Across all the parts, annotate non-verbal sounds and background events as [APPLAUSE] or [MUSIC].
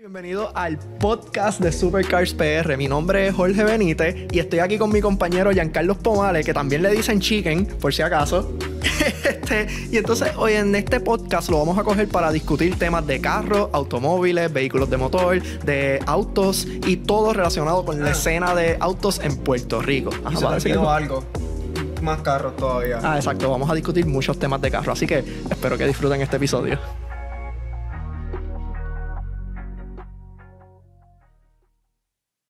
Bienvenido al podcast de Supercars PR. Mi nombre es Jorge Benítez y estoy aquí con mi compañero Giancarlos Pomales, que también le dicen chicken, por si acaso. [LAUGHS] Este, y entonces hoy en este podcast lo vamos a coger para discutir temas de carros, automóviles, vehículos de motor, de autos y todo relacionado con la ah. escena de autos en Puerto Rico. Ajá, y algo más carros todavía. Ah, exacto. Vamos a discutir muchos temas de carro, así que espero que disfruten este episodio.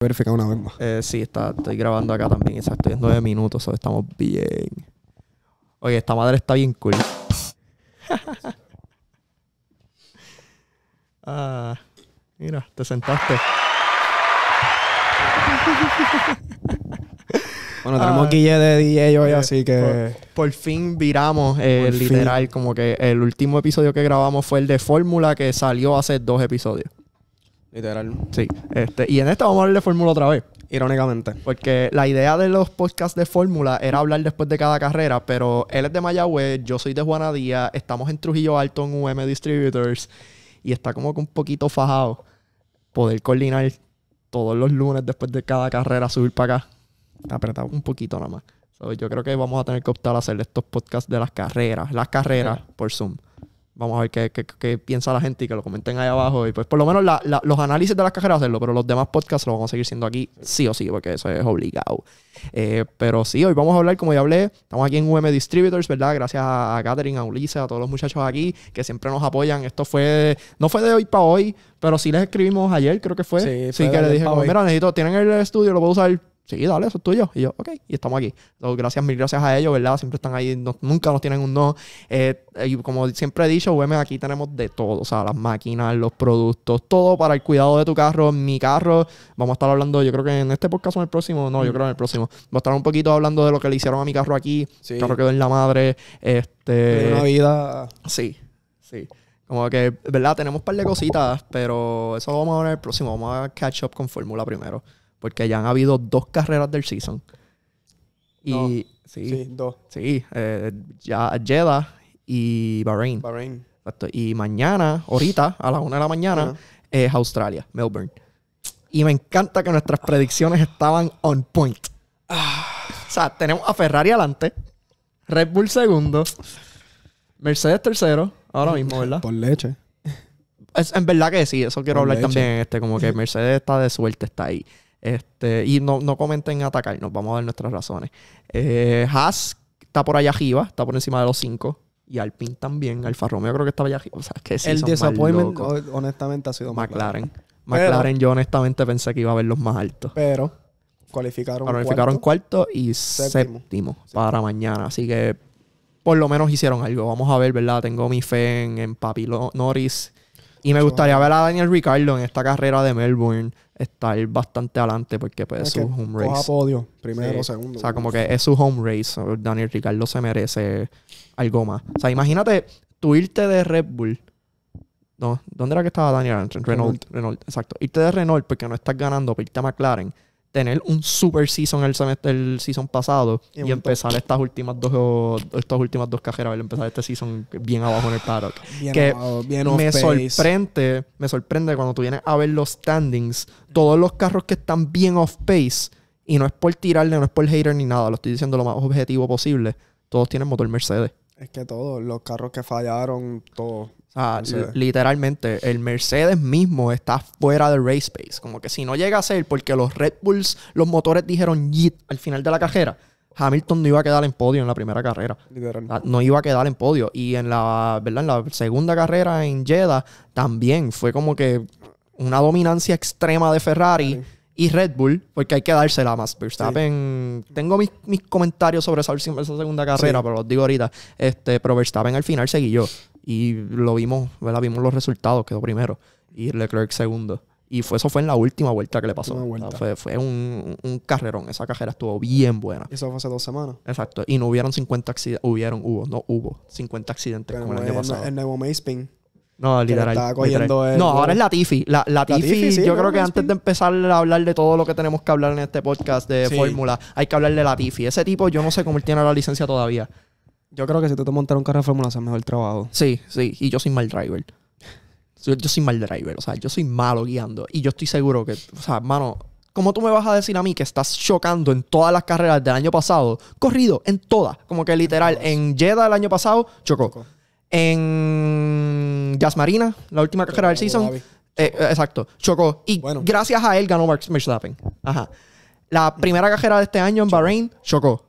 verificar una vez más. Eh, sí, está, estoy grabando acá también, exacto. Es nueve minutos, estamos bien. Oye, esta madre está bien cool. [LAUGHS] ah, mira, te sentaste. [LAUGHS] Bueno, tenemos ah, Guille de DJ hoy, eh, así que. Por, fin viramos, el eh, literal, como que el último episodio que grabamos fue el de Fórmula que salió hace dos episodios. Literal. Sí. Este, y en esta vamos a hablar de fórmula otra vez. Irónicamente. Porque la idea de los podcasts de fórmula era hablar después de cada carrera, pero él es de Mayagüez, yo soy de Juana Díaz, estamos en Trujillo Alto en UM Distributors y está como que un poquito fajado poder coordinar todos los lunes después de cada carrera subir para acá. Está apretado un poquito nada más. yo creo que vamos a tener que optar a hacer estos podcasts de las carreras, las carreras por Zoom. Vamos a ver qué, qué, qué, piensa la gente y que lo comenten ahí abajo. Y pues por lo menos los análisis de las cajeras hacerlo, pero los demás podcasts lo vamos a seguir siendo aquí sí o sí, porque eso es obligado. Eh, pero sí, hoy vamos a hablar, como ya hablé, estamos aquí en UM Distributors, ¿verdad? Gracias a Catherine, a Ulises, a todos los muchachos aquí que siempre nos apoyan. Esto fue, no fue de hoy para hoy, pero sí les escribimos ayer, creo que fue. Sí, sí que le dije, mira, necesito, tienen el estudio, lo puedo usar sí, dale, eso es tuyo. Y yo, ok, y estamos aquí. Entonces, gracias, mil gracias a ellos, ¿verdad? Siempre están ahí, nunca nos tienen un no. Eh, y como siempre he dicho, UM, aquí tenemos de todo, o sea, las máquinas, los productos, todo para el cuidado de tu carro, mi carro. Vamos a estar hablando, yo creo que en este podcast o en el próximo, no, yo mm. creo en el próximo. Vamos a estar un poquito hablando de lo que le hicieron a mi carro aquí. Sí. carro quedó en la madre. Este. una vida. Sí, sí. Como que, ¿verdad? Tenemos un par de cositas, pero eso lo vamos a ver en el próximo. Vamos a catch up con Fórmula primero porque ya han habido dos carreras del season. Y sí, dos. Sí, eh, ya Jeddah y Bahrein. Bahrein. Y mañana, ahorita, a las una de la mañana, es Australia, Melbourne. Y me encanta que nuestras predicciones estaban on point. O sea, tenemos a Ferrari adelante, Red Bull segundo, Mercedes tercero, ahora mismo, ¿verdad? Por leche. en verdad que sí, eso quiero hablar también. Este, como que Mercedes está de suerte, está ahí. Este, y no, no comenten atacarnos, vamos a dar nuestras razones. Eh, Haas está por allá arriba, está por encima de los cinco Y Alpine también, Alfa Romeo creo que estaba allá arriba. que El disappointment, honestamente, ha sido McLaren. McLaren. yo honestamente pensé que iba a ver los más altos. Pero cualificaron, cuarto, y séptimo, para mañana. Así que por lo menos hicieron algo. Vamos a ver, ¿verdad? Tengo mi fe en, en Papi Norris. Y me gustaría ver a Daniel Ricardo en esta carrera de Melbourne estar bastante adelante porque pues, es, su home race. primero, segundo. O sea, como que es su home race. Daniel Ricardo se merece algo más. O sea, imagínate tú irte de Red Bull. No, ¿dónde era que estaba Daniel? Renault, Renault, Renault exacto. Irte de Renault porque no estás ganando, pero a McLaren tener un super season el, semestre, el season pasado y, empezar estas últimas dos estas últimas dos cajeras, empezar este season bien abajo en el paddock. Bien que bien me sorprende, me sorprende cuando tú vienes a ver los standings, todos los carros que están bien off pace y no es por tirarle, no es por hater ni nada, lo estoy diciendo lo más objetivo posible, todos tienen motor Mercedes. Es que todos, los carros que fallaron, todos. Ah, literalmente, el Mercedes mismo está fuera de race space. Como que si no llega a ser porque los Red Bulls, los motores dijeron yeet al final de la carrera, Hamilton no iba a quedar en podio en la primera carrera. Ah, no iba a quedar en podio. Y en la, ¿verdad? En la segunda carrera en Jeddah también fue como que una dominancia extrema de Ferrari y Red Bull, porque hay que dársela más, Max Verstappen. Tengo mis, mis, comentarios sobre esa segunda carrera, pero los digo ahorita. Este, pero Verstappen al final yo, Y lo vimos, ¿verdad? Vimos los resultados, quedó primero. Y Leclerc segundo. Y fue, eso fue en la última vuelta que le pasó. Fue, fue un, un, carrerón. Esa carrera estuvo bien buena. Eso fue hace dos semanas. Exacto. Y no hubieron 50 accidentes. Hubieron, hubo, no hubo 50 accidentes como el año pasado. el nuevo no, literal. No, ahora es La, Tiffy, la Tiffy. yo creo que antes de empezar a hablar de todo lo que tenemos que hablar en este podcast de Fórmula, hay que hablar de la Tiffy. Ese tipo, yo no sé cómo él tiene la licencia todavía. Yo creo que si tú te montas un carro de Fórmula, haces mejor trabajo. Sí, sí. Y yo soy mal driver. Yo, soy mal driver. O sea, yo soy malo guiando. Y yo estoy seguro que, o sea, hermano, ¿cómo tú me vas a decir a mí que estás chocando en todas las carreras del año pasado? Corrido, en todas. Como que literal, en Jeddah el año pasado, chocó en Jazz Marina, la última cajera del season. Eh, eh, exacto, chocó. Y gracias a él ganó Max Verstappen. Ajá. La primera cajera de este año en Bahrain. chocó.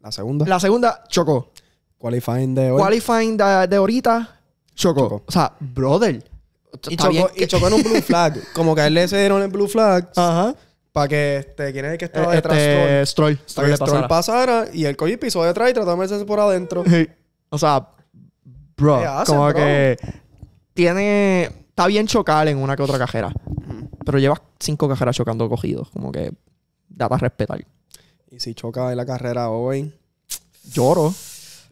La segunda. La segunda chocó. Qualifying de hoy. Qualifying de, ahorita chocó. O sea, brother. Y chocó, en un blue flag. [LAUGHS] Como que a él le cedieron el blue flag. Ajá. Para que este, quién es el que estaba eh, detrás. Este, Stroll. Stroll, pasara. y el coji pisó detrás y trató de meterse por adentro. Sí. [LAUGHS] O sea, Bro, como que tiene. Está bien chocar en una que otra cajera. Pero llevas cinco cajeras chocando cogidos. Como que da para respetar. Y si choca en la carrera hoy. Lloro.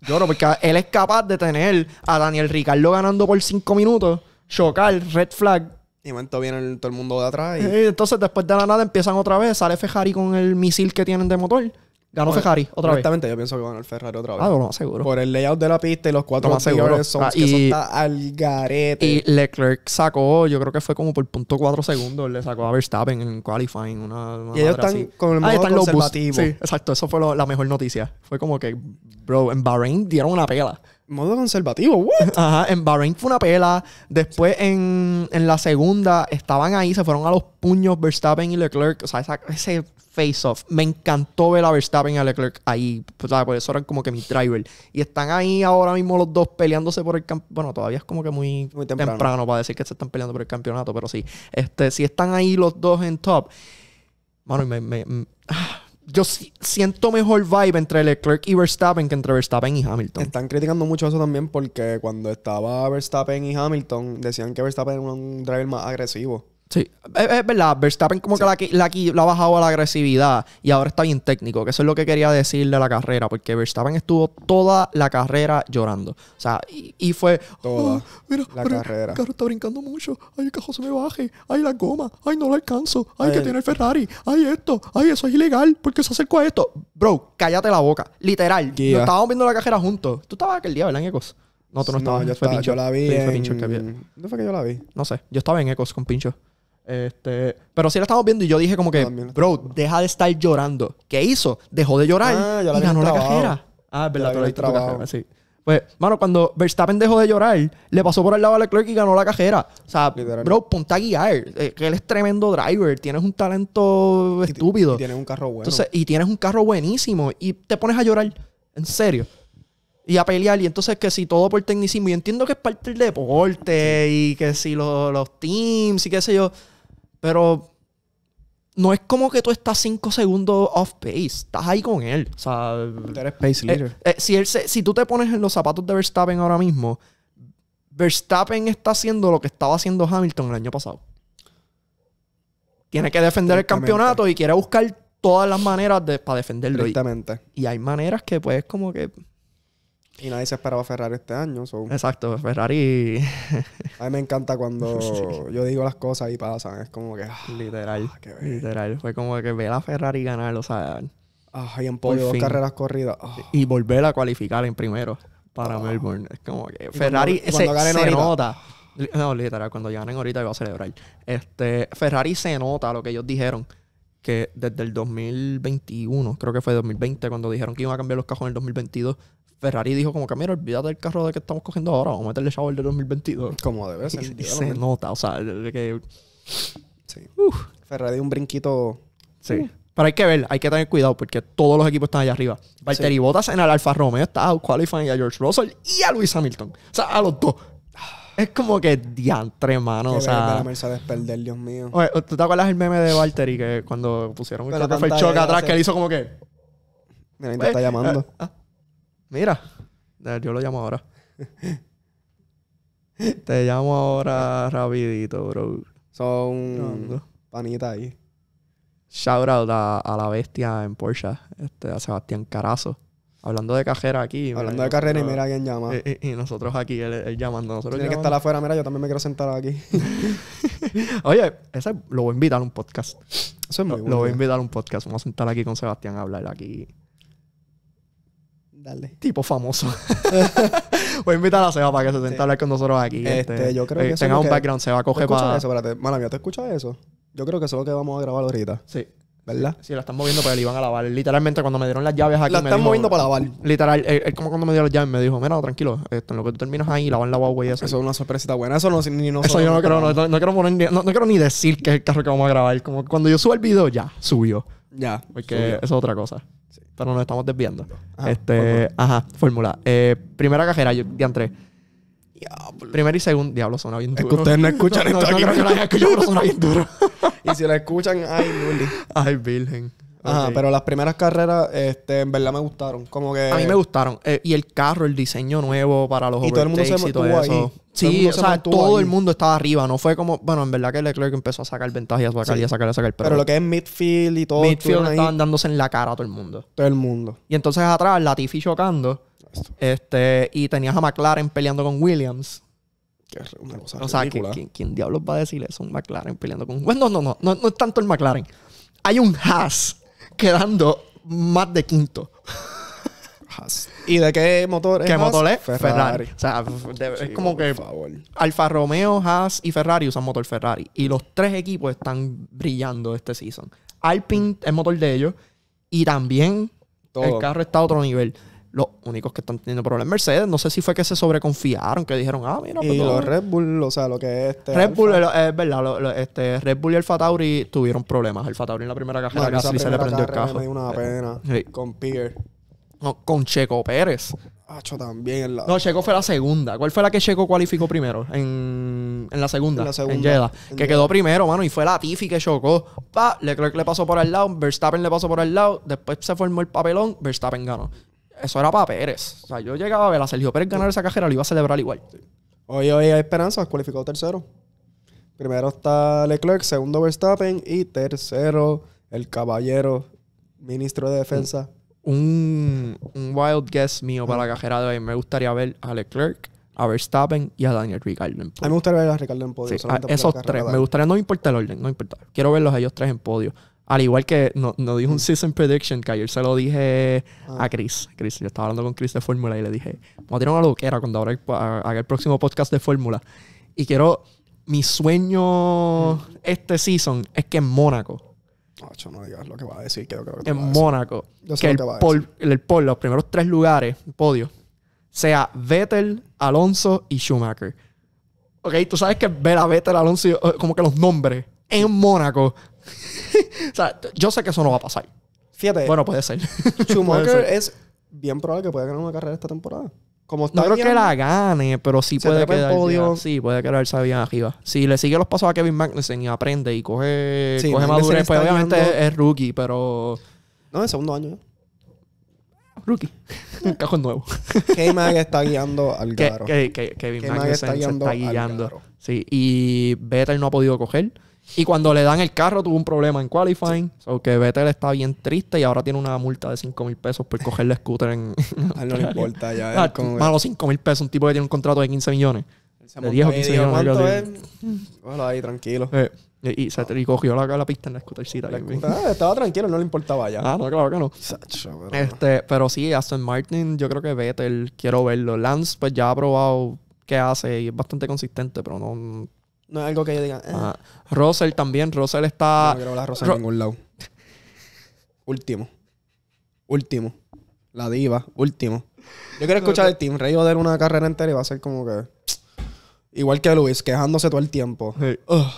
Lloro porque él es capaz de tener a Daniel Ricardo ganando por cinco minutos, chocar, red flag, y momento viene todo el mundo de atrás. Eh, entonces, después de la nada, empiezan otra vez. Sale Ferrari con el misil que tienen de motor. Ganó Ferrari otra vez. Exactamente, yo pienso que ganó el Ferrari otra vez. Ah, no, más seguro. Por el layout de la pista y los cuatro más seguros son ah, eso está al garete. Y Leclerc sacó, yo creo que fue como por punto cuatro segundos, le sacó a Verstappen en qualifying. Una, y ellos están así. con el ah, modo están conservativo. sí, exacto, eso fue la mejor noticia. Fue como que, bro, en Bahrein dieron una pela. Modo conservativo, what? [LAUGHS] Ajá, en Bahrein fue una pela. Después en, la segunda estaban ahí, se fueron a los puños Verstappen y Leclerc. O sea, ese face-off. Me encantó ver a Verstappen y a Leclerc ahí. O sea, por eso eran como que mis driver. Y están ahí ahora mismo los dos peleándose por el campeonato. Bueno, todavía es como que muy, temprano. para decir que se están peleando por el campeonato, pero sí. Este, si están ahí los dos en top. Mano, me, me, ah, yo siento mejor vibe entre Leclerc y Verstappen que entre Verstappen y Hamilton. Están criticando mucho eso también porque cuando estaba Verstappen y Hamilton decían que Verstappen era un driver más agresivo. Sí, es, verdad, Verstappen como que la, ha bajado a la agresividad y ahora está bien técnico, que eso es lo que quería decirle de la carrera, porque Verstappen estuvo toda la carrera llorando. O sea, y, fue... Toda ah, la carrera. El carro está brincando mucho, ay, el cajón se me baje, ay, la goma, ay, no lo alcanzo, ay, que tiene el Ferrari, ay, esto, ay, eso es ilegal, porque se acercó a esto. Bro, cállate la boca, literal. estábamos viendo la carrera juntos. Tú estabas aquel día, ¿verdad, Ecos? No, tú no, estabas. Yo, fue pincho. la vi. fue que yo la vi? No sé, yo estaba en Ecos con Pincho. Este, pero si la estamos viendo y yo dije como que, bro, deja de estar llorando. ¿Qué hizo? Dejó de llorar ah, y ganó la cajera. Ah, es verdad, la Pues, mano, cuando Verstappen dejó de llorar, le pasó por el lado a Leclerc y ganó la cajera. O sea, bro, ponte a guiar. Eh, que él es tremendo driver. Tienes un talento estúpido. Y, tienes un carro bueno. y tienes un carro buenísimo. Y te pones a llorar. En serio y a pelear. Y entonces que si todo por tecnicismo, y entiendo que es parte del deporte y que si los teams y qué sé yo, pero no es como que tú estás cinco segundos off pace. Estás ahí con él. O sea, eh, eh, si, si tú te pones en los zapatos de Verstappen ahora mismo, Verstappen está haciendo lo que estaba haciendo Hamilton el año pasado. Tiene que defender el campeonato y quiere buscar todas las maneras de, para defenderlo. Y, y, hay maneras que, pues, como que. Y nadie se esperaba Ferrari este año. Exacto, Ferrari. a mí me encanta cuando [LAUGHS] yo digo las cosas y pasan. Es como que. Ah, literal. Ah, literal. Fue como que ver a Ferrari ganar, o sea. Ah, y en pollo dos carreras corridas. Ah. Y volver a cualificar en primero para Melbourne. Es como que Ferrari se, nota. No, literal, cuando ganen ahorita iba a celebrar. Este, Ferrari se nota lo que ellos dijeron que desde el 2021, creo que fue 2020 cuando dijeron que iban a cambiar los cajones en el 2022, Ferrari dijo como que, mira, olvídate del carro de que estamos cogiendo ahora, vamos a meterle el de 2022. Como debe ser. Y, se nota, o sea, que... Sí. Uf. Ferrari un brinquito... Sí. Pero hay que ver, hay que tener cuidado porque todos los equipos están allá arriba. Valtteri botas en el Alfa Romeo está Qualifying a George Russell y a Lewis Hamilton. O sea, a los dos. Es como que diantre, mano. o sea, la Mercedes perder, Dios mío. Oye, ¿tú te acuerdas el meme de Valtteri que cuando pusieron el choque atrás que le hizo como que... Mira, me está pues, llamando. ah. ah. Mira, yo lo llamo ahora. Te llamo ahora rapidito, bro. Son panitas ahí. Shout out a, la bestia en Porsche, este, a Sebastián Carazo. Hablando de cajera aquí. Hablando de carrera y ah. mira quién llama. Y, nosotros aquí, él, llamando. Nosotros Tiene que estar afuera, mira, yo también me quiero sentar aquí. [LAUGHS] Oye, lo voy a invitar a un podcast. Eso es muy lo, bueno. Lo voy a invitar a un podcast. Vamos a sentar aquí con Sebastián a hablar aquí Dale. Tipo famoso. [LAUGHS] Voy a invitar a Seba para que se sienta a hablar con nosotros aquí. Este, este yo creo eh, que. Tenga un se background, a coger para. eso, espérate. Mala mía, ¿te escuchas eso? Yo creo que eso es lo que vamos a grabar ahorita. Sí. ¿Verdad? Sí, la están moviendo, para le iban a lavar. Literalmente, cuando me dieron las llaves aquí. La están moviendo para lavar. Literal, él, eh, como cuando me dio las llaves, me dijo: Mira, tranquilo, esto, en lo que tú terminas ahí, lavar la guagua y eso. Eso es una sorpresita buena. Eso no, ni no Eso yo no creo, no, quiero poner ni, no, quiero ni decir que es el carro que vamos a grabar. Como cuando yo subo el video, ya, subió. Ya. Porque eso es otra cosa pero nos estamos desviando. este, ajá, fórmula. Eh, primera cajera, yo diantre. Diablo. Primera y segunda, diablo, son bien duro. Es que ustedes no escuchan esto no, aquí. No, [LAUGHS] y si la escuchan, ay, Luli. Ay, virgen. Ajá, pero las primeras carreras, este, en verdad me gustaron. Como que. A mí me gustaron. Eh, y el carro, el diseño nuevo para los y todo el mundo se Ahí. Sí, o sea, todo el mundo estaba arriba. No fue como, bueno, en verdad que Leclerc empezó a sacar ventajas y a sacar y a sacar a sacar. Pero, lo que es midfield y todo. Midfield estaban dándose en la cara a todo el mundo. Todo el mundo. Y entonces atrás, Latifi chocando. Este, y tenías a McLaren peleando con Williams. Que es una cosa o sea, ¿quién, diablos va a decir eso? Un McLaren peleando con. Bueno, no, no, no, no, es tanto el McLaren. Hay un Haas quedando más de quinto. ¿Y de qué motor es? ¿Qué Ferrari. es como que Alfa Romeo, Haas y Ferrari usan motor Ferrari. Y los tres equipos están brillando este season. Alpine es motor de ellos. Y también el carro está a otro nivel los únicos que están teniendo problemas Mercedes. No sé si fue que se sobreconfiaron, que dijeron, ah, mira, pero. Pues y Red Bull, o sea, lo que es este. Red Bull, eh, es verdad, este, Red Bull y el Fatauri tuvieron problemas. El Fatauri en la primera carrera no, se le prendió el carro. Me una eh, pena. Con Pierre. No, con Checo Pérez. Acho también. No, Checo fue la segunda. ¿Cuál fue la que Checo cualificó primero? En, en la segunda. En la segunda. En Jeddah. que quedó primero, mano. Y fue la Tiffy que chocó. creo que le pasó por el lado. Verstappen le pasó por el lado. Después se formó el papelón. Verstappen ganó eso era para Pérez. O sea, yo llegaba a ver a Sergio Pérez ganar esa cajera, lo iba a celebrar igual. Hoy, hoy hay esperanzas, cualificado tercero. Primero está Leclerc, segundo Verstappen y tercero el caballero, ministro de defensa. Un, wild guess mío para la cajera de hoy. Me gustaría ver a Leclerc, a Verstappen y a Daniel Ricciardo A mí me gustaría ver a Ricciardo en podio. esos tres. Me gustaría, no importa el orden, no importa. Quiero verlos a ellos tres en podio. Al igual que no, dijo un season mm. prediction, que ayer se lo dije ah. a Chris. yo estaba hablando con Chris de Fórmula y le dije, vamos a tirar una loquera cuando haga el, el próximo podcast de Fórmula. Y quiero, mi sueño mm. este season es que en Mónaco. Ah, yo no digas lo que va a decir, creo, que En Mónaco, que, el, por los primeros tres lugares, podio, sea Vettel, Alonso y Schumacher. Ok, tú sabes que ver a Vettel, Alonso, eh, como que los nombres en Mónaco [LAUGHS] o sea, yo sé que eso no va a pasar. Fíjate. Bueno, puede ser. [LAUGHS] Schumacher es bien probable que pueda ganar una carrera esta temporada. Como no creo que la gane, pero sí puede quedar. Podio. Sí, puede quedarse bien arriba. Si le sigue los pasos a Kevin Magnussen y aprende y coge, coge madurez, pues obviamente es, rookie, pero. No, es segundo año Rookie. Cajo [LAUGHS] cajón nuevo. K-Mag está guiando al garo. Kevin Magnussen está guiando. Se está guiando. Sí, y Vettel no ha podido coger. Y cuando le dan el carro, tuvo un problema en qualifying. Sí. que Vettel está bien triste y ahora tiene una multa de 5 mil pesos por cogerle scooter en. a [LAUGHS] ah, no le importa ya. Más o menos 5 mil pesos, un tipo que tiene un contrato de 15 millones. de 10 o 15 millones. Este, mm, bueno, ahí tranquilo. Eh, y, se, cogió la, pista en la scootercita. Ah, estaba tranquilo, no le importaba ya. Ah, no, claro que no. este, pero sí, Aston Martin, yo creo que Vettel, quiero verlo. Lance, pues ya ha probado qué hace y es bastante consistente, pero no no es algo que yo diga. Eh. también. Russell está. No, no quiero hablar en ningún lado. último. Último. La diva. Último. Yo quiero escuchar el Team Rey de una carrera entera y va a ser como que. Igual que Luis, quejándose todo el tiempo.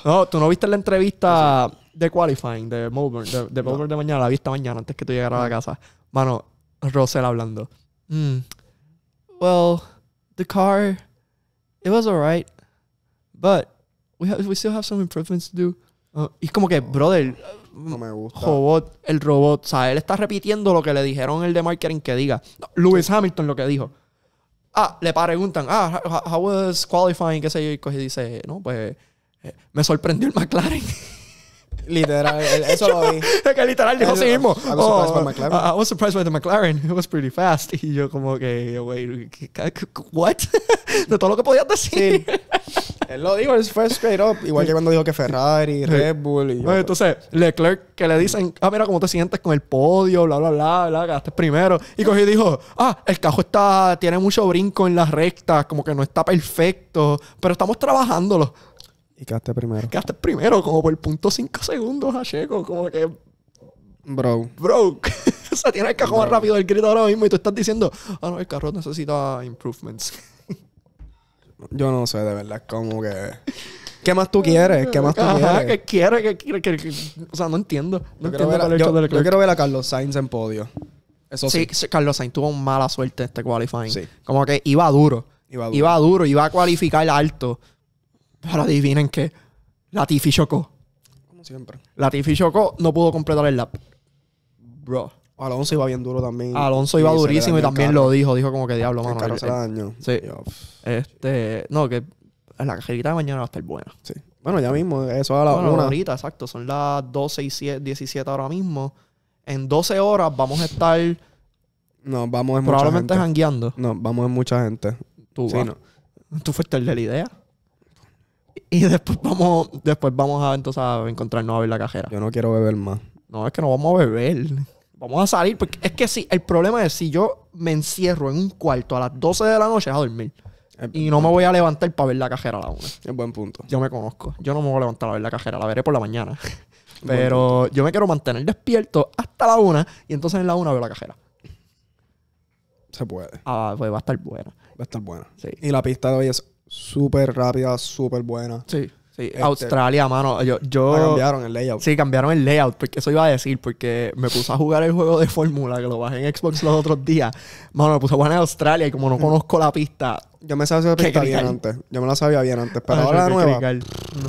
No, tú no viste la entrevista de qualifying de Melbourne, de, de mañana, la viste mañana antes que tú llegaras a la casa. Mano, Russell hablando. Mm. Well, the car, it was alright, but we, still have some improvements to do. Ah, es como que, ah, brother, no Robot, el robot, o sea, él está repitiendo lo que le dijeron el de marketing que diga. Lewis Hamilton lo que dijo. Ah, le preguntan, ah, how, was qualifying, qué sé yo, y dice, no, pues eh, me sorprendió el McLaren. [LAUGHS] Literal, eso lo vi. [LAUGHS] Es que literal dijo así mismo. I was surprised by oh, McLaren. I, was surprised by the McLaren. It was pretty fast. Y yo como que, güey, what? [LAUGHS] de todo lo que podías decir. [LAUGHS] Él lo dijo, es first straight up. Igual que cuando dijo que Ferrari, Red Bull. Y yo, entonces, Leclerc, que le dicen, ah, mira cómo te sientes con el podio, bla, bla, bla, bla, ganaste primero. Y cogió y dijo, ah, el cajo está, tiene mucho brinco en las rectas, como que no está perfecto, pero estamos trabajándolo. Y quedaste primero. Quedaste primero, como por punto cinco segundos Hacheco. Como que. Bro. [LAUGHS] Bro. o sea, tienes que más rápido el grito ahora mismo y tú estás diciendo, ah, no, el carro necesita improvements. [LAUGHS] Yo no sé, de verdad, como que. ¿Qué más tú quieres? ¿Qué más tú quieres? ¿Qué quieres? ¿Qué quieres? o sea, no entiendo. No entiendo quiero ver yo, yo, quiero ver a Carlos Sainz en podio. Eso sí. Carlos Sainz tuvo mala suerte este qualifying. Sí. Como que iba duro. Iba duro. Iba a cualificar alto. Ahora adivinen que Latifi chocó. Como siempre. Latifi chocó, no pudo completar el lap. Bro. Alonso iba bien duro también. Alonso iba durísimo y también lo dijo. Dijo como que diablo, mano. El eh, Sí. este, no, que la cajerita de mañana va a estar buena. Sí. Bueno, ya mismo, eso a la bueno, una. ahorita, exacto. Son las 12 y 17 ahora mismo. En 12 horas vamos a estar... No, vamos en probablemente mucha gente. jangueando. No, vamos en mucha gente. Tú, sí, no. Tú fuiste el de la idea. Y después vamos, después vamos a entonces a encontrarnos a ver la cajera. Yo no quiero beber más. No, es que no vamos a beber. Vamos a salir. es que sí, el problema es si yo me encierro en un cuarto a las 12 de la noche a dormir. Eh, y no me voy a levantar para ver la cajera a la una. Es buen punto. Yo me conozco. Yo no me voy a levantar a ver la cajera, la veré por la mañana. [LAUGHS] Pero yo me quiero mantener despierto hasta la una y entonces en la una veo la cajera. Se puede. Ah, pues va a estar buena. Va a estar buena. Sí. Y la pista de hoy es súper rápida, súper buena. Sí. Sí, este, Australia, mano. Yo, yo, cambiaron el layout. Sí, cambiaron el layout. Porque eso iba a decir, porque me puse a jugar el juego de fórmula, que lo bajé en Xbox los otros días. Mano, me puse a jugar en Australia y como no mm. conozco la pista. Yo me sabía esa pista bien antes. Yo me la sabía bien antes. Pero ah, ahora la nueva.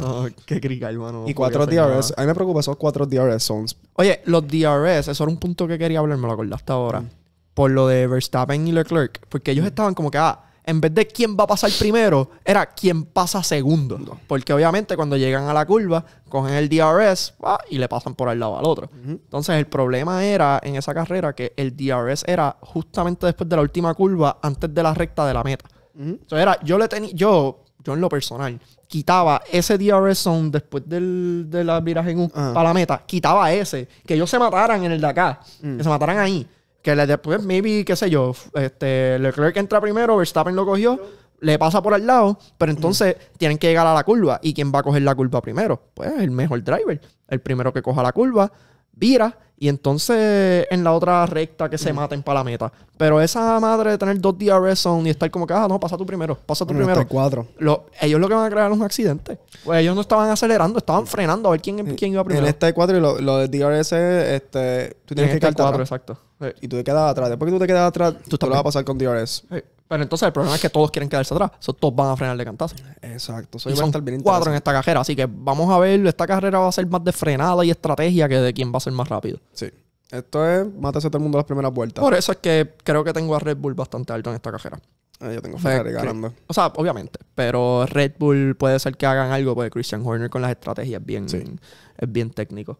No, qué crical, mano. y cuatro DRS. A mí me preocupa esos cuatro DRS zones. Oye, los DRS, eso era un punto que quería hablar, me lo hasta ahora. Mm. Por lo de Verstappen y Leclerc. Porque ellos estaban como que, ah, en vez de quién va a pasar primero, era quién pasa segundo. Porque obviamente cuando llegan a la curva, cogen el DRS ah, y le pasan por al lado al otro. Entonces el problema era en esa carrera que el DRS era justamente después de la última curva, antes de la recta de la meta. Entonces era, yo le tenía, yo, yo en lo personal, quitaba ese DRS zone después del, de la viraje en para la meta, quitaba ese, que ellos se mataran en el de acá, mm. que se mataran ahí. Que después, maybe, qué sé yo, este, Leclerc entra primero, Verstappen lo cogió, le pasa por al lado, pero entonces tienen que llegar a la curva. ¿Y quién va a coger la curva primero? Pues el mejor driver. El primero que coja la curva, vira y entonces en la otra recta que se maten para la meta. Pero esa madre de tener dos DRS son y estar como que, ah, no, pasa tú primero, pasa tú primero primero. Cuatro. Lo, ellos lo que van a crear es un accidente. Pues ellos no estaban acelerando, estaban frenando a ver quién, quién iba primero. En este 4 y lo, lo DRS, este, tú tienes este que este atrás. exacto. Y tú te quedas atrás. Después que tú te quedas atrás, tú lo vas a pasar con DRS. Pero entonces el problema es que todos quieren quedarse atrás. todos van a frenar de cantazo. Exacto. son cuatro en esta carrera. Así que vamos a ver. Esta carrera va a ser más de frenada y estrategia que de quién va a ser más rápido. Sí. Esto es mátese todo el mundo las primeras vueltas. Por eso es que creo que tengo a Red Bull bastante alto en esta carrera. Ah, yo tengo Ferrari ganando. O sea, obviamente. Pero Red Bull puede ser que hagan algo porque Christian Horner con las estrategias es bien, es bien técnico.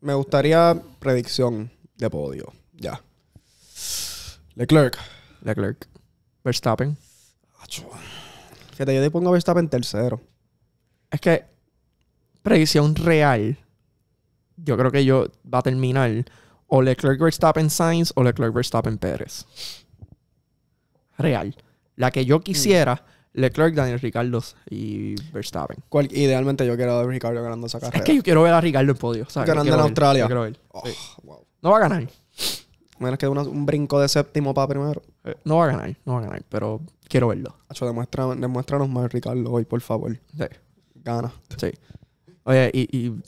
Me gustaría predicción de podio. Ya. Leclerc. Leclerc. Verstappen. te yo te pongo Verstappen tercero. Es que predicción real, yo creo que yo va a terminar o Leclerc Verstappen Sainz o Leclerc Verstappen Pérez. Real. La que yo quisiera, Leclerc, Daniel Ricardo y Verstappen. idealmente yo quiero ver a Ricardo ganando esa carrera. Es que yo quiero ver a Ricardo en podio. Ganando en Australia. No va a ganar menos que un brinco de séptimo para primero. Eh, no va a ganar, no va a ganar, pero quiero verlo. Hacho, demuéstranos más, Ricardo, hoy, por favor. Sí. Gana. Sí. Oye, ¿y, y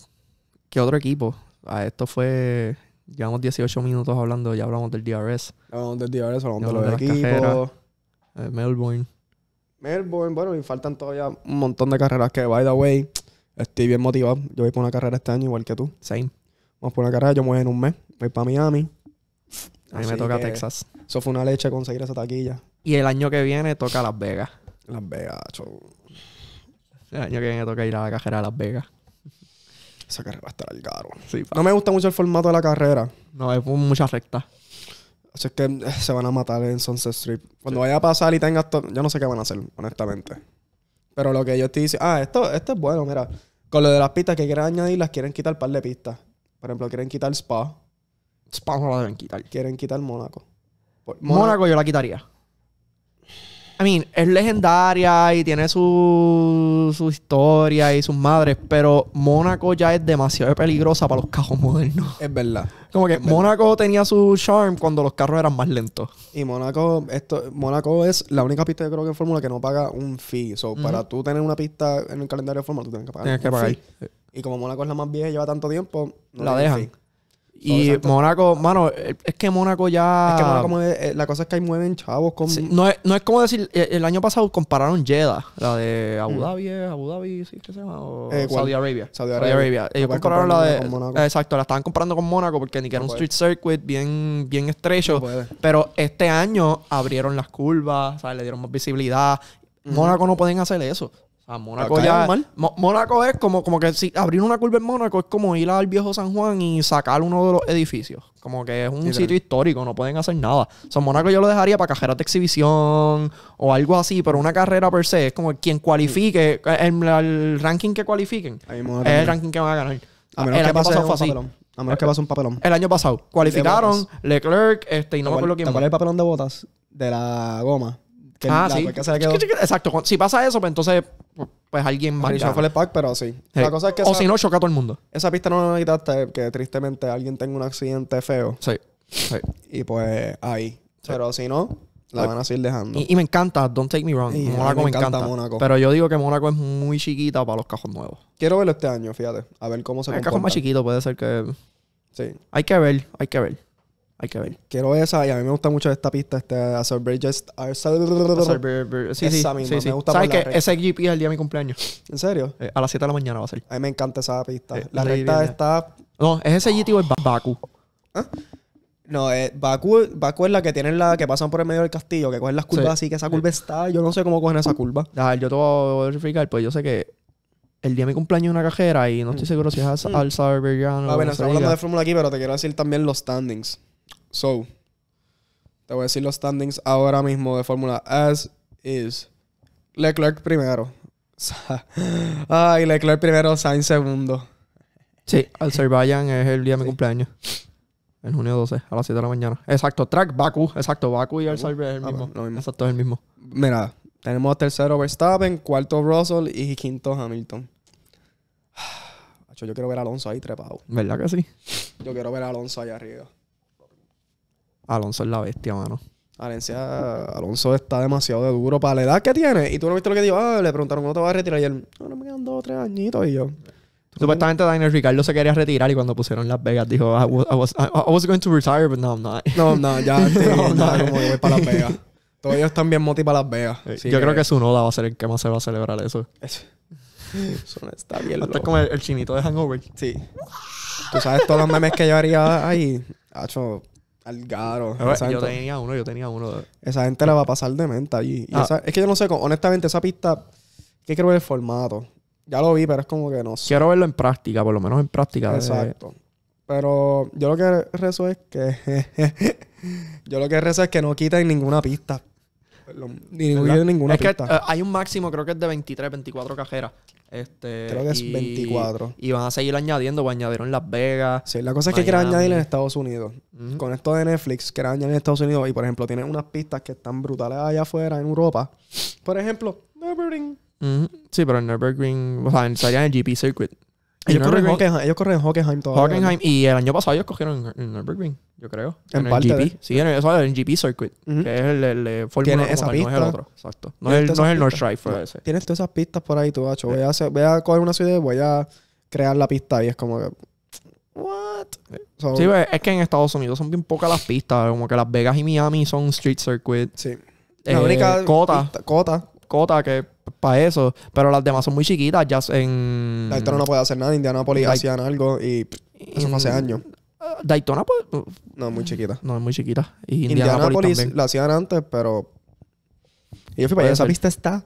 qué otro equipo? a ah, esto fue. Llevamos 18 minutos hablando, ya hablamos del DRS. Hablamos del DRS, hablamos, de los equipos. Eh, Melbourne. Melbourne, bueno, y faltan todavía un montón de carreras que, by the way, estoy bien motivado. Yo voy por una carrera este año igual que tú. Same. Vamos por una carrera, yo me voy en un mes. Voy para Miami. A mí me toca Texas. Eso fue una leche conseguir esa taquilla. Y el año que viene toca Las Vegas. Las Vegas, chau El año que viene toca ir a la cajera de Las Vegas. Esa carrera va a estar al caro. no me gusta mucho el formato de la carrera. No, es mucha afecta Así es que eh, se van a matar en Sunset Strip. Cuando vaya a pasar y tengas todo. Yo no sé qué van a hacer, honestamente. Pero lo que yo estoy diciendo. Ah, esto, esto es bueno, mira. Con lo de las pistas que quieren añadir, las quieren quitar un par de pistas. Por ejemplo, quieren quitar el Spa. Spa no la deben quitar. Quieren quitar Mónaco. Mónaco yo la quitaría. I mean, es legendaria y tiene su, historia y sus madres, pero Mónaco ya es demasiado peligrosa para los carros modernos. Es verdad. Como que Mónaco tenía su charm cuando los carros eran más lentos. Y Mónaco, esto, Mónaco es la única pista, yo creo que en Fórmula que no paga un fee. So, para tú tener una pista en el calendario de Fórmula, tú tienes que pagar. Tienes que pagar. Y como Mónaco es la más vieja y lleva tanto tiempo, no la dejan. Y oh, Mónaco, mano, es que Mónaco ya. Es que Mónaco eh, la cosa es que ahí mueven chavos con. no, es, no, es, como decir, eh, el, año pasado compararon Jeddah, la de Abu mm. Dhabi, Abu Dhabi, ¿sí que se llama? O eh, Saudi Arabia. Saudi Arabia. Ellos compararon la de. exacto, la estaban comparando con Mónaco porque ni que era un street circuit bien, bien estrecho. pero este año abrieron las curvas, ¿sabes? le dieron más visibilidad. Mónaco no pueden hacer eso sea, Mónaco ya. Es Mónaco es como, como que si abrir una curva en Mónaco es como ir al viejo San Juan y sacar uno de los edificios. Como que es un sitio histórico, no pueden hacer nada. O Mónaco yo lo dejaría para cajeras de exhibición o algo así, pero una carrera per se es como quien cualifique, eh, el, el ranking que cualifiquen, es el ranking que van a ganar. A menos que pase un papelón A menos que pase un papelón. El año pasado. Cualificaron Leclerc este, y no me acuerdo quién. ¿Cuál acuerdas el papelón de botas? De la goma ah, sí. Exacto. Si pasa eso, pues entonces pues alguien más. fue el pack, pero sí. o si no, choca a todo el mundo. Esa pista no la necesitaste que tristemente alguien tenga un accidente feo. Sí. Y pues ahí. Pero si no, la van a seguir dejando. Y, me encanta, don't take me wrong. Mónaco me, encanta. Pero yo digo que Mónaco es muy chiquita para los cajos nuevos. Quiero verlo este año, fíjate. A ver cómo se El cajón más chiquito puede ser que. Sí. Hay que ver, hay que ver. Hay que ver. Quiero esa y a mí me gusta mucho esta pista, este Just Sí, sí, misma. sí, sí. Me gusta ¿Sabes que ese GP es el día de mi cumpleaños? ¿En serio? Eh, a las 7 de la mañana va a ser. A mí me encanta esa pista. Eh, la recta está... No, ¿es ese GT o es Baku? ¿Ah? No, eh, Baku, Baku, es la que tienen la que pasan por el medio del castillo, que cogen las curvas así, que esa curva está... Yo no sé cómo cogen esa curva. Ah, yo te voy a verificar, pues yo sé que el día de mi cumpleaños una cajera y no estoy mm. seguro si es al, mm. al Ah, bueno, estamos hablando de Fórmula aquí, pero te quiero decir también los standings. So, te voy a decir los standings ahora mismo de Fórmula As is. Leclerc primero. [LAUGHS] Ay, Leclerc primero, Sainz segundo. Sí, Azerbaiyán [LAUGHS] es el día de mi cumpleaños. En junio 12, a las 7 de la mañana. Exacto, track Baku. Exacto, Baku y Azerbaiyán ah, es el ah, mismo. Exacto, es el mismo. Mira, tenemos tercero Verstappen, cuarto Russell y quinto Hamilton. [SIGHS] Yo quiero ver a Alonso ahí trepado. ¿Verdad que sí? Yo quiero ver a Alonso allá arriba. Alonso es la bestia, mano. Valencia, Alonso está demasiado de duro para la edad que tiene. Y tú no viste lo que dijo, ah, le preguntaron cómo te vas a retirar. Y él, no, no me quedan dos o tres añitos. Y yo, Supuestamente Daniel Ricardo se quería retirar y cuando pusieron Las Vegas dijo, I was, going to retire, but now I'm not. No, [LAUGHS] no, ya, no, no. como yo voy para Las Vegas. Todos ellos están bien moti para Las Vegas. Eh, yo creo eh. que su noda va a ser el que más se va a celebrar eso. eso está bien loco. como el, chinito de Hangover. Sí. Tú sabes todos los memes que yo haría ahí. Hacho, al garo. Yo tenía uno, yo tenía uno. Esa gente la va a pasar de menta allí. Ah. es que yo no sé, honestamente, esa pista, ¿qué creo ver el formato? Ya lo vi, pero es como que no sé. Quiero verlo en práctica, por lo menos en práctica. Exacto. Pero yo lo que rezo es que. [LAUGHS] yo lo que rezo es que no quiten ninguna pista. Ni ninguna es eh, hay un máximo, creo que es de 23, 24 cajeras. Este, creo que es 24. Y van a seguir añadiendo, pues en Las Vegas. Sí, la cosa es que quieren añadir en Estados Unidos. Con esto de Netflix, quieran añadir en Estados Unidos. Y por ejemplo, tienen unas pistas que están brutales allá afuera, en Europa. Por ejemplo, Nürburgring. Sí, pero en Nürburgring, o sea, en GP Circuit. Ellos, corren, Hockenheim, Hockenheim todavía. Hockenheim. Y el año pasado ellos cogieron en Nürburgring, yo creo. En, el GP. Sí, en el, GP Circuit. Que es el, el, el Fórmula 1. No es el otro. Exacto. No es el, no es el North Drive. Pues, Tienes, todas esas pistas por ahí, tú, Hacho. Voy, a voy a coger una ciudad y voy a crear la pista. Y es como que. ¿What? sí sí, pues, es que en Estados Unidos son bien pocas las pistas. Como que Las Vegas y Miami son street circuit. Sí. La eh, única. Cota. cota. Cota, que para eso. Pero las demás son muy chiquitas. Ya en. Daytona no puede hacer nada. Indianapolis hacían algo y. eso fue hace años. Uh, Daytona, pues. Uh, no, muy chiquita. No, es muy chiquita. Y Indianapolis, la hacían antes, pero. Y yo fui para allá. Esa pista está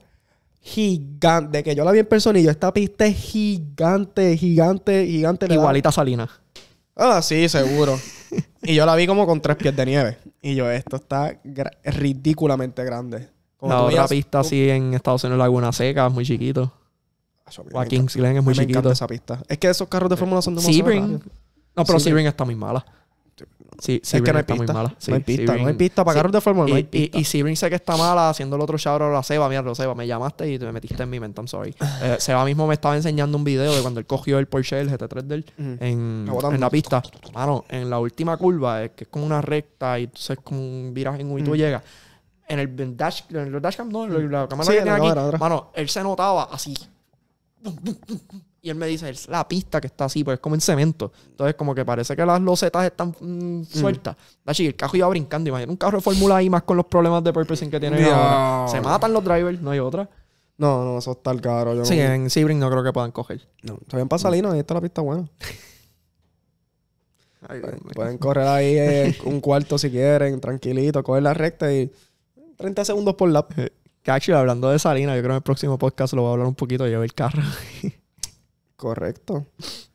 gigante. de Que yo la vi en persona y yo, esta pista es gigante, gigante, gigante. Igualita Salina. Ah, sí, seguro. [LAUGHS] y yo la vi como con tres pies de nieve. Y yo, esto está ridículamente grande la otra pista así en Estados Unidos, Laguna Seca, es muy chiquito. Ah, o a Kings Glen es muy chiquito. esa pista. Es que esos carros de Fórmula son demasiado Sebring. No, pero Sebring está muy mala. Sí, es que no hay está muy mala. no hay pista, no hay pista. Para carros de Fórmula no hay pista. Y, y, Sebring sé que está mala haciendo el otro shower a la Seba. Mierda, Seba, me llamaste y te metiste en mi mente, I'm sorry. Eh, Seba mismo me estaba enseñando un video de cuando él cogió el Porsche, el GT3 del él, en, en, la pista. Mano, en la última curva, es que es como una recta y entonces es como un viraje en y tú llegas en el dash, en dashcam, no, la cámara que tiene aquí, mano, él se notaba así. Y él me dice, la pista que está así, pues es como en cemento. Entonces, como que parece que las losetas están mm, mm. sueltas. Mm. el carro iba brincando. Imagínate, un carro de Fórmula I e más con los problemas de purposing que tiene Se matan los drivers, no hay otra. No, no, eso está el caro. sí, en Sebring no creo que puedan coger. No, se ven pasalinos y esta la pista buena. [LAUGHS] pueden, correr ahí eh, un cuarto si quieren, tranquilito, coger la recta y 30 segundos por lap. Que eh, hablando de Salina, yo creo que en el próximo podcast lo voy a hablar un poquito de el carro. Correcto.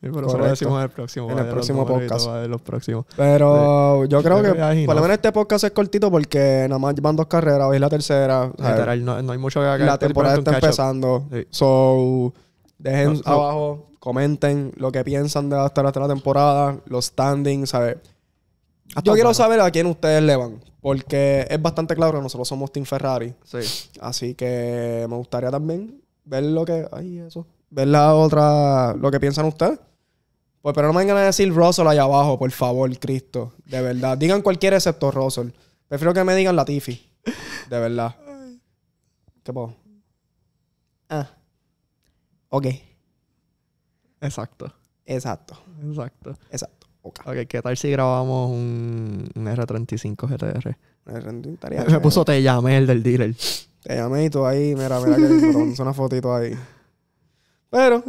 pero Correcto. lo decimos en el próximo. En el próximo podcast. Los próximos. Pero yo creo que, por lo menos este podcast es cortito porque nada más llevan dos carreras, hoy es la tercera. no, hay mucho que La temporada está empezando. So, dejen abajo, comenten lo que piensan de hasta la temporada, los standings, ¿sabes? yo quiero saber a quién ustedes le van. Porque es bastante claro que nosotros somos Team Ferrari. Sí. Así que me gustaría también ver lo que. Ay, eso. Ver la otra. Lo que piensan ustedes. Pues, pero no me vengan a decir Russell allá abajo, por favor, Cristo. De verdad. Digan cualquiera excepto Russell. Prefiero que me digan Latifi. De verdad. ¿Qué puedo? Ah. Ok. Exacto. Exacto. Exacto. Exacto. Ok, ¿qué tal si grabamos un, R35 GTR? Me, me puso te llamé el del dealer. Te llamé y tú ahí, mira, mira que botón, una fotito ahí. Pero,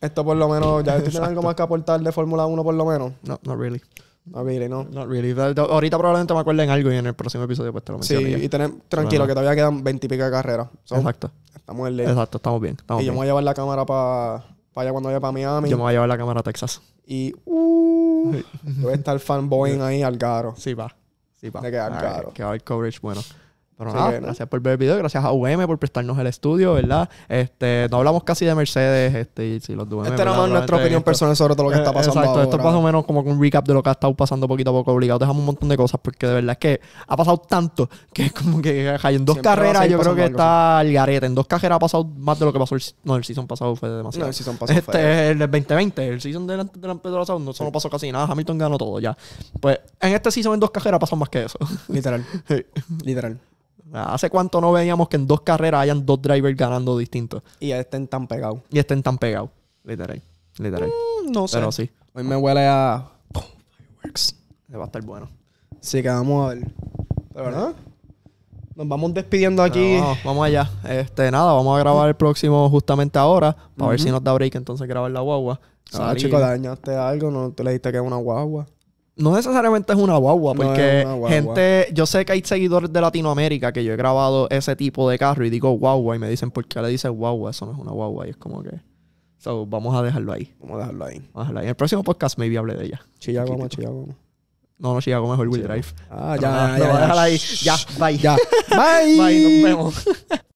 esto por lo menos, ya tienes algo más que aportar de Fórmula 1 por lo menos. No, no really. No really, no. Not really. Ahorita probablemente me acuerden algo y en el próximo episodio pues te lo menciono. Sí, y tener, tranquilo, que todavía quedan veintipica de carreras. Exacto. Estamos en ley. Exacto, estamos bien. Estamos y yo me voy a llevar la cámara para Vaya cuando vaya para Miami. Yo me voy a llevar la cámara a Texas. Y uh, voy a estar fanboying ahí al caro. Sí, va. Sí, va. De quedar caro. Que va el coverage bueno. Pero nada, gracias por ver el video, gracias a UM por prestarnos el estudio, ¿verdad? Este, no hablamos casi de Mercedes, este, y si los UM, Este era más nuestra opinión personal sobre todo lo que está eh, pasando. Exacto, esto es más o menos como un recap de lo que ha estado pasando poquito a poco obligado. Dejamos un montón de cosas porque de verdad es que ha pasado tanto que como que hay en dos carreras yo creo que está el garete. En dos carreras ha pasado más de lo que pasó el, no, el season pasado fue demasiado. el season pasado este, es el 2020, el season del antes del Pedro no, no pasó casi nada. Hamilton ganó todo ya. Pues en este season en dos carreras ha pasado más que eso. Literal. [LAUGHS] Literal. Hace cuánto no veíamos que en dos carreras hayan dos drivers ganando distintos. Y estén tan pegados. Y estén tan pegados. Literal. Literal. Mm, no sé. Pero sí. Hoy me huele a. Fireworks. Va a estar bueno. Así que vamos a ver. ¿De verdad? Nos vamos despidiendo aquí. Vamos, vamos, allá. Este, nada, vamos a grabar el próximo justamente ahora. Para ver si nos da break entonces grabar la guagua. Ah, chico, dañaste algo, no te le diste que es una guagua no necesariamente es una guagua, porque gente, yo sé que hay seguidores de Latinoamérica que yo he grabado ese tipo de carro y digo guagua y me dicen, ¿por qué le dices guagua? Eso no es una guagua y es como que... So, vamos a dejarlo ahí. Vamos a dejarlo ahí. Vamos a dejarlo ahí. En el próximo podcast maybe hable de ella. Chillagoma, Chillagoma. No, no, Chicago mejor Wheel Drive. Ah, ya, ya, ya, déjala ahí. Ya, bye. Ya. [LAUGHS] Bye. bye, nos vemos. [LAUGHS]